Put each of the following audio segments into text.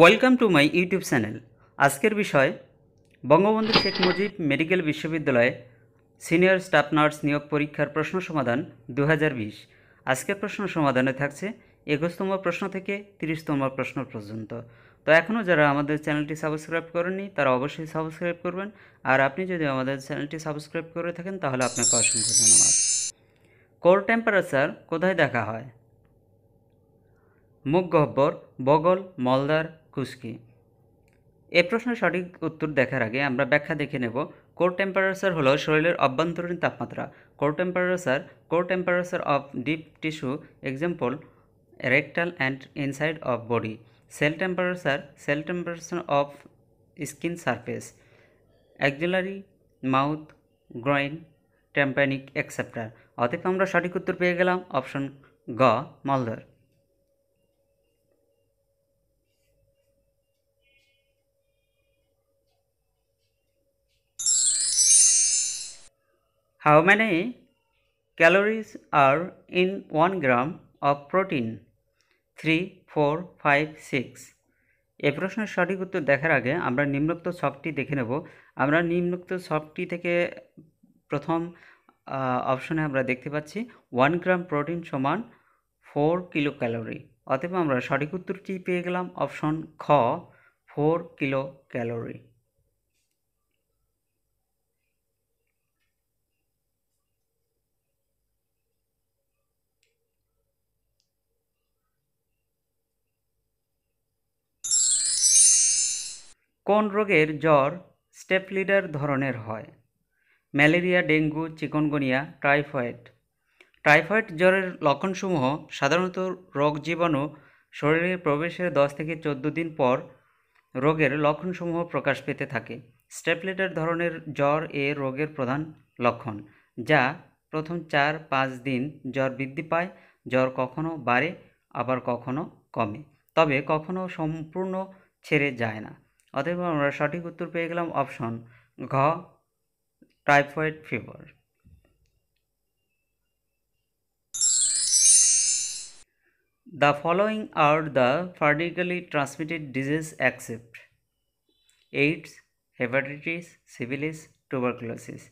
Welcome to my YouTube channel আজকের বিষয় Bangabandhu Sheikh Mujib medical বিশ্ববিদ্যালয়ে সিনিয়র স্টাফ নার্স নিয়োগ পরীক্ষার প্রশ্ন সমাধান দু আজকের প্রশ্ন সমাধানে থাকছে একুশতম প্রশ্ন থেকে তিরিশতম প্রশ্ন পর্যন্ত তো এখনও যারা আমাদের চ্যানেলটি সাবস্ক্রাইব করেননি তারা অবশ্যই সাবস্ক্রাইব করবেন আর আপনি যদি আমাদের চ্যানেলটি সাবস্ক্রাইব করে থাকেন তাহলে আপনাকে অসংখ্য ধন্যবাদ কোর টেম্পারেচার কোথায় দেখা হয় মুখ গহ্বর বগল মলদার খুশকি এ প্রশ্নের সঠিক উত্তর দেখার আগে আমরা ব্যাখ্যা দেখে নেব কোর টেম্পারেচার হলো শরীরের অভ্যন্তরীণ তাপমাত্রা core temperature core temperature of deep tissue example rectal and inside of body shell temperature shell temperature of skin surface axillary mouth groin tympanic এক্সেপ্টার অতএব আমরা সঠিক উত্তর পেয়ে গেলাম অপশন গ মলদার How many calories are in 1 gram of protein? 3, 4, 5, 6. এই প্রশ্নের সঠিক উত্তর দেখার আগে আমরা নিম্নোক্ত সবটি দেখে নেব আমরা নিম্নোক্ত সফটটি থেকে প্রথম অপশনে আমরা দেখতে পাচ্ছি ওয়ান গ্রাম প্রোটিন সমান ফোর কিলো ক্যালোরি অতএব আমরা সঠিক উত্তরটি পেয়ে গেলাম অপশন খ ফোর কিলো ক্যালোরি কোন রোগের জ্বর স্টেপলিডার ধরনের হয় malaria dengue chikungunya typhoid typhoid জ্বরের লক্ষণসমূহ সাধারণত রোগ জীবাণু শরীরে প্রবেশের দশ থেকে চোদ্দ দিন পর রোগের লক্ষণসমূহ প্রকাশ পেতে থাকে স্টেপলেটার ধরনের জ্বর এ রোগের প্রধান লক্ষণ যা প্রথম চার পাঁচ দিন জ্বর বৃদ্ধি পায় জ্বর কখনো বাড়ে আবার কখনো কমে তবে কখনো সম্পূর্ণ ছেড়ে যায় না অতএব আমরা সঠিক উত্তর পেয়ে গেলাম অপশন ঘ typhoid fever The following are the vertically transmitted diseases except AIDS, hepatitis, syphilis, tuberculosis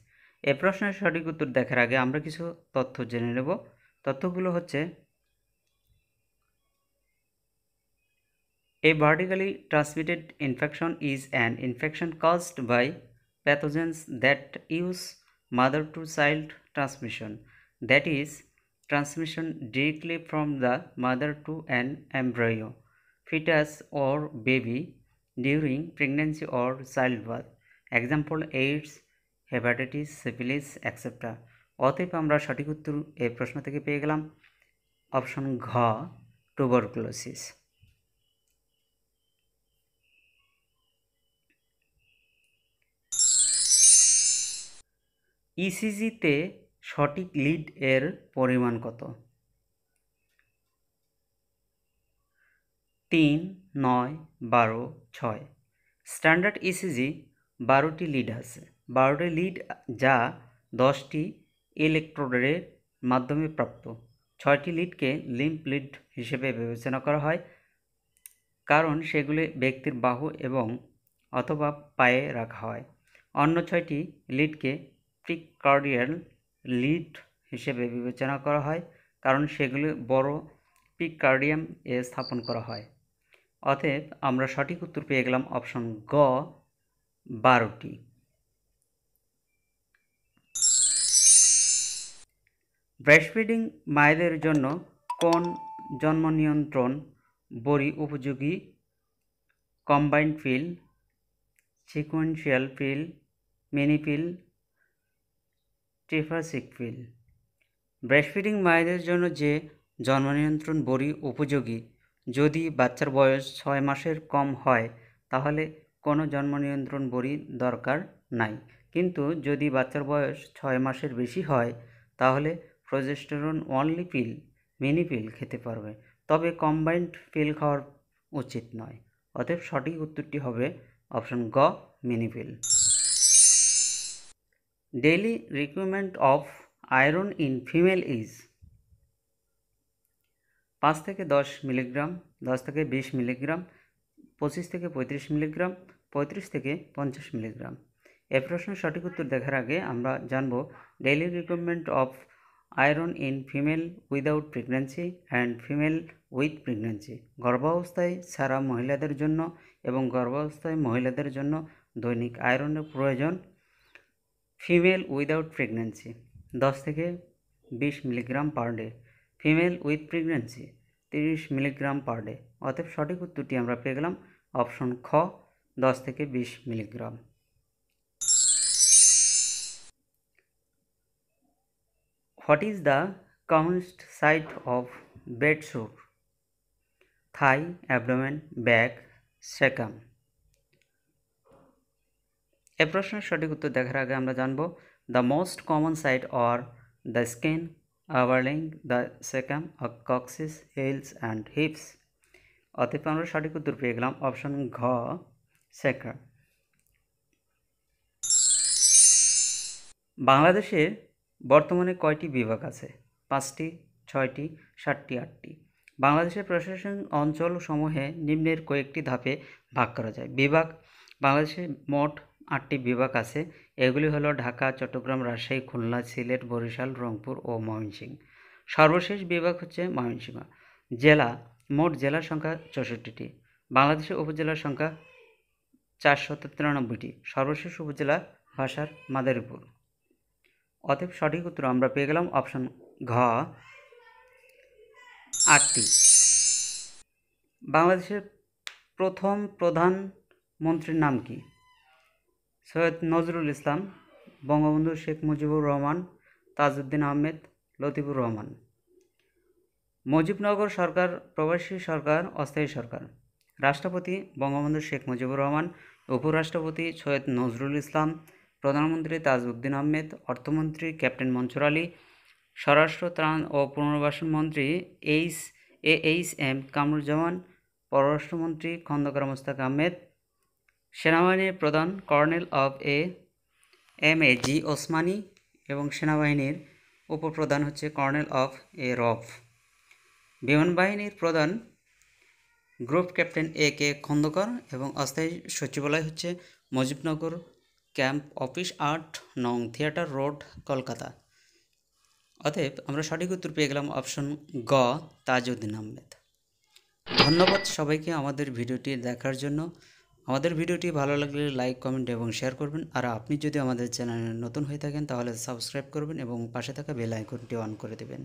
এ প্রশ্নের সঠিক উত্তর দেখার আগে আমরা কিছু তথ্য জেনে নেব তথ্যগুলো হচ্ছে A vertically transmitted infection is an infection caused by pathogens that use mother to child transmission, that is, transmission directly from the mother to an embryo, fetus, or baby during pregnancy or childbirth. Example AIDS, hepatitis, syphilis, etc. অতএব আমরা সঠিক উত্তর এই প্রশ্ন থেকে পেয়ে গেলাম option ঘ টোবারকুলোসিস ইসিজিতে e সঠিক লিড এর পরিমাণ কত তিন নয় বারো ছয় স্ট্যান্ডার্ড ইসিজি e বারোটি লিড আছে বারোটি লিড যা দশটি ইলেকট্রোডের মাধ্যমে প্রাপ্ত ছয়টি লিডকে লিম্প লিড হিসেবে বিবেচনা করা হয় কারণ সেগুলি ব্যক্তির বাহু এবং অথবা পায়ে রাখা হয় অন্য ছয়টি লিডকে প্রিকার্ডিয়াল লিড হিসেবে বিবেচনা করা হয় কারণ সেগুলি বড় পিকার্ডিয়াম এ স্থাপন করা হয় অতএব আমরা সঠিক উত্তর পেয়ে গেলাম অপশন গ বারোটি ব্রেস্টফিডিং মায়েদের জন্য কোন জন্ম নিয়ন্ত্রণ বড়ি উপযোগী combined pill sequential pill mini pill triphasic pill breastfeeding মায়েদের জন্য যে জন্ম নিয়ন্ত্রণ বড়ি উপযোগী যদি বাচ্চার বয়স ছয় মাসের কম হয় তাহলে কোনো জন্ম নিয়ন্ত্রণ বড়ি দরকার নাই কিন্তু যদি বাচ্চার বয়স ছয় মাসের বেশি হয় তাহলে progesterone only pill mini pill খেতে পারবে তবে কম্বাইন্ড পিল খাওয়ার উচিত নয় অতএব সঠিক উত্তরটি হবে অপশন গ mini pill daily requirement of iron in female is পাঁচ থেকে দশ মিলিগ্রাম দশ থেকে বিশ মিলিগ্রাম পঁচিশ থেকে পঁয়ত্রিশ মিলিগ্রাম পঁয়ত্রিশ থেকে পঞ্চাশ মিলিগ্রাম এ প্রশ্নের সঠিক উত্তর দেখার আগে আমরা জানব daily requirement of iron in female without pregnancy and female with pregnancy গর্ভাবস্থায় ছাড়া মহিলাদের জন্য এবং গর্ভাবস্থায় মহিলাদের জন্য দৈনিক আয়রনের প্রয়োজন ফিমেল উইদাউট প্রেগনেন্সি দশ থেকে বিশ milligram per day female with pregnancy তিরিশ মিলিগ্রাম পার ডে অতএব সঠিক উত্তরটি আমরা পেয়ে গেলাম অপশন খ দশ থেকে বিশ milligram what is the commonest site of bed sore thigh abdomen back সেকাম এ প্রশ্নের সঠিক উত্তর দেখার আগে আমরা জানব the most common site or the skin overlying the sacrum coccyx heels and hips অতএব আমরা সঠিক উত্তর পেয়ে গেলাম অপশন ঘ সেকা বাংলাদেশে বর্তমানে কয়টি বিভাগ আছে পাঁচটি ছয়টি সাতটি আটটি বাংলাদেশের প্রশাসন অঞ্চল সমূহে নিম্নের কয়েকটি ধাপে ভাগ করা যায় বিভাগ বাংলাদেশে মোট আটটি বিভাগ আছে এগুলি হলো ঢাকা চট্টগ্রাম রাজশাহী খুলনা সিলেট বরিশাল রংপুর ও ময়নসিং সর্বশেষ বিভাগ হচ্ছে ময়মনসিংহ জেলা মোট জেলার সংখ্যা চৌষট্টিটি বাংলাদেশের উপজেলার সংখ্যা চারশো তিরানব্বইটি সর্বশেষ উপজেলা ভাষার মাদারীপুর অতএব সঠিক উত্তর আমরা পেয়ে গেলাম অপশন ঘ আটটি বাংলাদেশের প্রথম প্রধানমন্ত্রীর নাম কি সৈয়দ নজরুল ইসলাম বঙ্গবন্ধু শেখ মুজিবুর রহমান তাজউদ্দিন আহমেদ লতিফুর রহমান মুজিবনগর সরকার প্রবাসী সরকার অস্থায়ী সরকার রাষ্ট্রপতি বঙ্গবন্ধু শেখ মুজিবুর রহমান উপরাষ্ট্রপতি সৈয়দ নজরুল ইসলাম প্রধানমন্ত্রী তাজউদ্দিন আহমেদ অর্থমন্ত্রী ক্যাপ্টেন মনসুর আলী স্বরাষ্ট্র ত্রাণ ও পুনর্বাসন মন্ত্রী H A H M Kamruzzaman পররাষ্ট্রমন্ত্রী খন্দকার মোস্তাক আহমেদ সেনাবাহিনীর প্রধান কর্নেল অব A M A G Osmani এবং সেনাবাহিনীর উপপ্রধান হচ্ছে কর্নেল অফ এ রফ বিমানবাহিনীর প্রধান group captain A K Khandaker এবং অস্থায়ী সচিবালয় হচ্ছে মুজিবনগর ক্যাম্প অফিস আট নং থিয়েটার রোড কলকাতা অতএব আমরা সঠিক উত্তর পেয়ে গেলাম অপশন গ তাজউদ্দিন আহমেদ ধন্যবাদ সবাইকে আমাদের ভিডিওটি দেখার জন্য আমাদের ভিডিওটি ভালো লাগলে লাইক কমেন্ট এবং শেয়ার করবেন আর আপনি যদি আমাদের চ্যানেলে নতুন হয়ে থাকেন তাহলে সাবস্ক্রাইব করবেন এবং পাশে থাকা বেল আইকনটি অন করে দেবেন